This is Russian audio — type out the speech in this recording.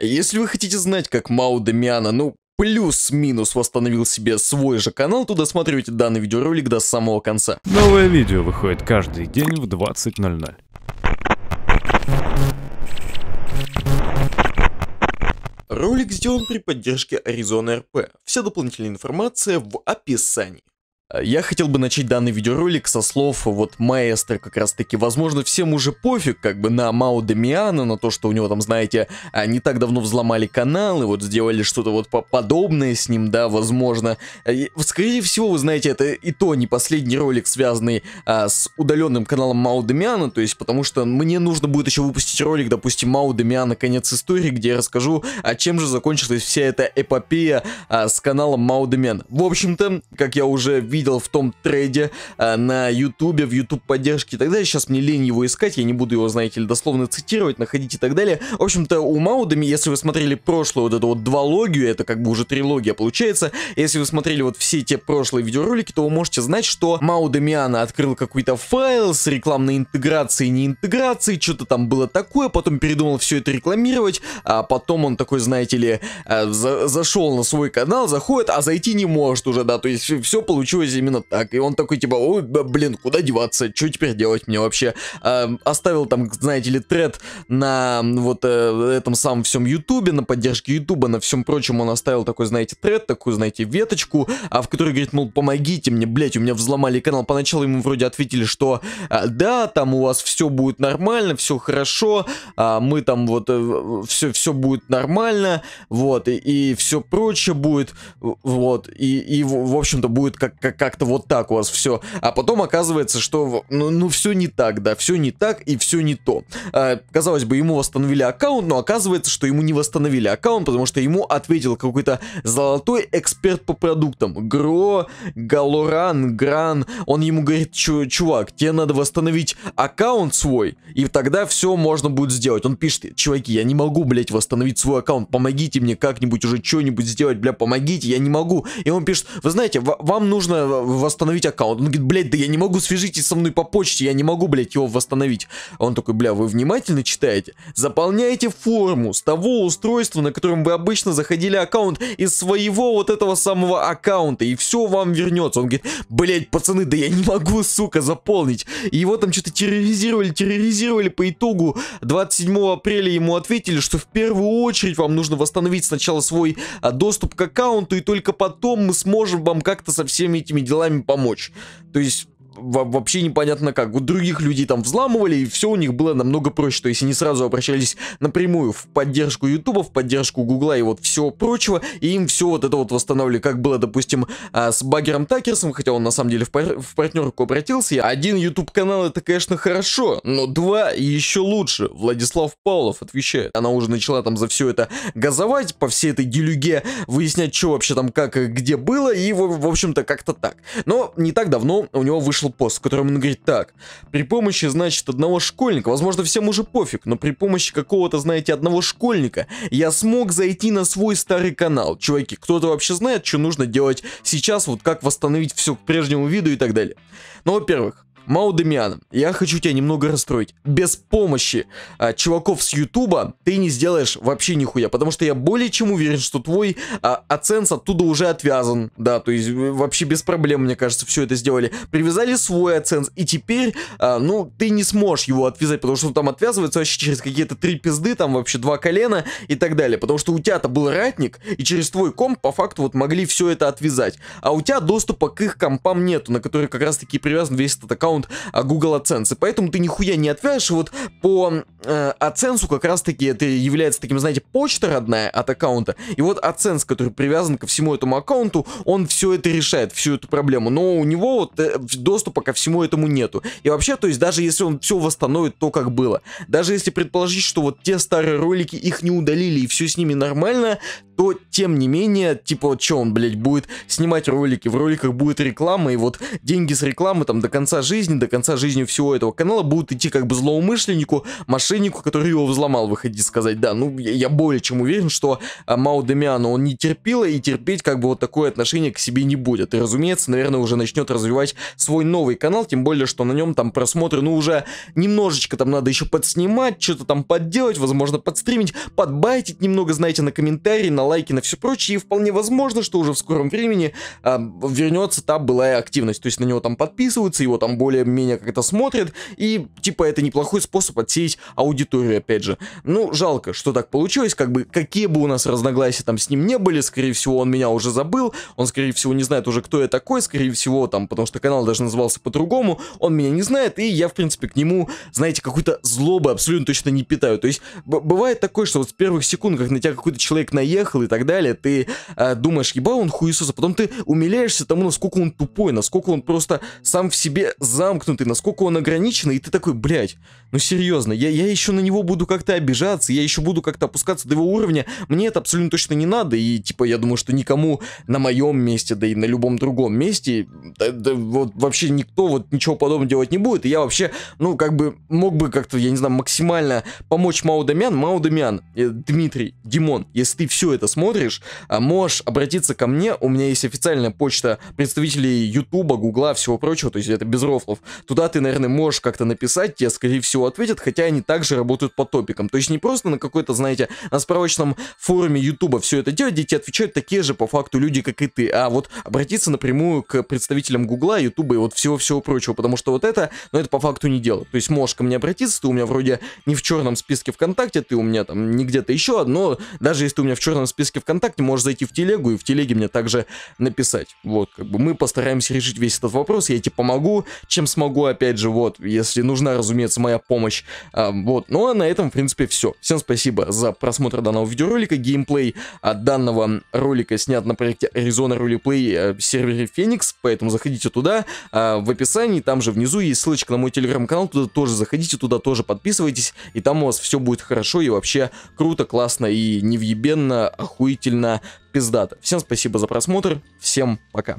Если вы хотите знать, как Мао Демиана, ну, плюс-минус восстановил себе свой же канал, то досматривайте данный видеоролик до самого конца. Новое видео выходит каждый день в 20.00. Ролик сделан при поддержке Arizona RP. Вся дополнительная информация в описании. Я хотел бы начать данный видеоролик со слов вот маэстро как раз таки. Возможно, всем уже пофиг как бы на Мао Демиана, на то, что у него там, знаете, а, не так давно взломали канал и вот сделали что-то вот подобное с ним, да, возможно. скорее всего, вы знаете, это и то не последний ролик, связанный а, с удаленным каналом Мао Демиана, то есть потому что мне нужно будет еще выпустить ролик, допустим, Мао Демиана «Конец истории», где я расскажу, а чем же закончилась вся эта эпопея а, с каналом Мао Демиана. В общем-то, как я уже видел, видел в том треде э, на ютубе, в YouTube поддержке и так далее. Сейчас мне лень его искать, я не буду его, знаете ли, дословно цитировать, находить и так далее. В общем-то, у Маудами, если вы смотрели прошлую вот эту вот двологию, это как бы уже трилогия получается, если вы смотрели вот все те прошлые видеоролики, то вы можете знать, что Маудамиана открыл какой-то файл с рекламной интеграцией, не интеграцией, что-то там было такое, потом передумал все это рекламировать, а потом он такой, знаете ли, э, за зашел на свой канал, заходит, а зайти не может уже, да, то есть все получилось получилось именно так. И он такой, типа, ой, блин, куда деваться, что теперь делать мне вообще? Э, оставил там, знаете ли, тред на вот э, этом самом всем ютубе, на поддержке ютуба, на всем прочем он оставил такой, знаете, тред, такую, знаете, веточку, а в которой говорит, мол, помогите мне, блять, у меня взломали канал. Поначалу ему вроде ответили, что э, да, там у вас все будет нормально, все хорошо, э, мы там вот э, все, все будет нормально, вот, и, и все прочее будет, вот, и, и в общем-то будет как, как как-то вот так у вас все. А потом оказывается, что ну, ну все не так, да, все не так и все не то. А, казалось бы, ему восстановили аккаунт, но оказывается, что ему не восстановили аккаунт, потому что ему ответил какой-то золотой эксперт по продуктам. Гро, Галоран, Гран. Он ему говорит, чувак, тебе надо восстановить аккаунт свой, и тогда все можно будет сделать. Он пишет, чуваки, я не могу, блядь, восстановить свой аккаунт, помогите мне как-нибудь уже что-нибудь сделать, бля, помогите, я не могу. И он пишет, вы знаете, вам нужно восстановить аккаунт. Он говорит, блядь, да я не могу, свяжитесь со мной по почте, я не могу, блядь, его восстановить. он такой, бля, вы внимательно читаете? Заполняйте форму с того устройства, на котором вы обычно заходили аккаунт, из своего вот этого самого аккаунта, и все вам вернется. Он говорит, блядь, пацаны, да я не могу, сука, заполнить. его там что-то терроризировали, терроризировали, по итогу 27 апреля ему ответили, что в первую очередь вам нужно восстановить сначала свой а, доступ к аккаунту, и только потом мы сможем вам как-то со всеми этими этими делами помочь. То есть вообще непонятно как. У других людей там взламывали, и все у них было намного проще. То есть они сразу обращались напрямую в поддержку Ютуба, в поддержку Гугла и вот все прочего, и им все вот это вот восстанавливали, как было, допустим, а, с багером Такерсом, хотя он на самом деле в, пар в партнерку обратился. Один YouTube канал это, конечно, хорошо, но два еще лучше. Владислав Павлов отвечает. Она уже начала там за все это газовать, по всей этой делюге выяснять, что вообще там как и где было, и, в, в общем-то, как-то так. Но не так давно у него вышла вышел пост, в котором он говорит так. При помощи, значит, одного школьника, возможно, всем уже пофиг, но при помощи какого-то, знаете, одного школьника я смог зайти на свой старый канал. Чуваки, кто-то вообще знает, что нужно делать сейчас, вот как восстановить все к прежнему виду и так далее. Ну, во-первых, Маудемиан, я хочу тебя немного расстроить. Без помощи а, чуваков с Ютуба ты не сделаешь вообще нихуя, потому что я более чем уверен, что твой а, оценс оттуда уже отвязан. Да, то есть э, вообще без проблем, мне кажется, все это сделали. Привязали свой оценс, и теперь, а, ну, ты не сможешь его отвязать, потому что он там отвязывается вообще через какие-то три пизды, там вообще два колена и так далее. Потому что у тебя-то был ратник, и через твой комп по факту вот могли все это отвязать. А у тебя доступа к их компам нету, на которые как раз-таки привязан весь этот аккаунт аккаунт а, Google AdSense. И поэтому ты нихуя не отвяжешь. Вот по э, AdSense как раз-таки это является таким, знаете, почта родная от аккаунта. И вот AdSense, который привязан ко всему этому аккаунту, он все это решает, всю эту проблему. Но у него вот э, доступа ко всему этому нету. И вообще, то есть даже если он все восстановит то, как было, даже если предположить, что вот те старые ролики, их не удалили и все с ними нормально, то тем не менее, типа, что он, блядь, будет снимать ролики, в роликах будет реклама, и вот деньги с рекламы там до конца жизни, до конца жизни всего этого канала будут идти как бы злоумышленнику, мошеннику, который его взломал, выходи сказать, да, ну, я, я более чем уверен, что а, Мао Демиано он не терпила, и терпеть как бы вот такое отношение к себе не будет, и, разумеется, наверное, уже начнет развивать свой новый канал, тем более, что на нем там просмотры, ну, уже немножечко там надо еще подснимать, что-то там подделать, возможно, подстримить, подбайтить немного, знаете, на комментарии, на лайки, на все прочее, и вполне возможно, что уже в скором времени э, эм, вернется та былая активность, то есть на него там подписываются, его там более-менее как-то смотрят, и типа это неплохой способ отсеять аудиторию, опять же. Ну, жалко, что так получилось, как бы какие бы у нас разногласия там с ним не были, скорее всего, он меня уже забыл, он, скорее всего, не знает уже, кто я такой, скорее всего, там, потому что канал даже назывался по-другому, он меня не знает, и я, в принципе, к нему, знаете, какой-то злобы абсолютно точно не питаю. То есть, бывает такое, что вот с первых секунд, как на тебя какой-то человек наехал, приехал и так далее, ты э, думаешь, ебал он хуесос, а потом ты умиляешься тому, насколько он тупой, насколько он просто сам в себе замкнутый, насколько он ограниченный, и ты такой, блядь, ну серьезно, я, я еще на него буду как-то обижаться, я еще буду как-то опускаться до его уровня, мне это абсолютно точно не надо, и типа я думаю, что никому на моем месте, да и на любом другом месте, да, да, вот вообще никто вот ничего подобного делать не будет, и я вообще, ну как бы мог бы как-то, я не знаю, максимально помочь Маудамян, Маудамян, э, Дмитрий, Димон, если ты все это это смотришь, а можешь обратиться ко мне, у меня есть официальная почта представителей Ютуба, Гугла, всего прочего, то есть это без рофлов. Туда ты, наверное, можешь как-то написать, тебе, скорее всего, ответят, хотя они также работают по топикам. То есть не просто на какой-то, знаете, на справочном форуме Ютуба все это делать, где отвечают такие же по факту люди, как и ты, а вот обратиться напрямую к представителям Гугла, Ютуба и вот всего-всего прочего, потому что вот это, но ну, это по факту не дело. То есть можешь ко мне обратиться, ты у меня вроде не в черном списке ВКонтакте, ты у меня там не где-то еще, но даже если ты у меня в черном списке, списке ВКонтакте, можешь зайти в телегу и в телеге мне также написать. Вот, как бы мы постараемся решить весь этот вопрос, я тебе помогу, чем смогу, опять же, вот, если нужна, разумеется, моя помощь. А, вот, ну а на этом, в принципе, все. Всем спасибо за просмотр данного видеоролика, геймплей от а, данного ролика снят на проекте Arizona Roleplay э, сервере Phoenix, поэтому заходите туда, а, в описании, там же внизу есть ссылочка на мой телеграм-канал, туда тоже заходите, туда тоже подписывайтесь, и там у вас все будет хорошо и вообще круто, классно и невъебенно, охуительно пиздато. Всем спасибо за просмотр, всем пока.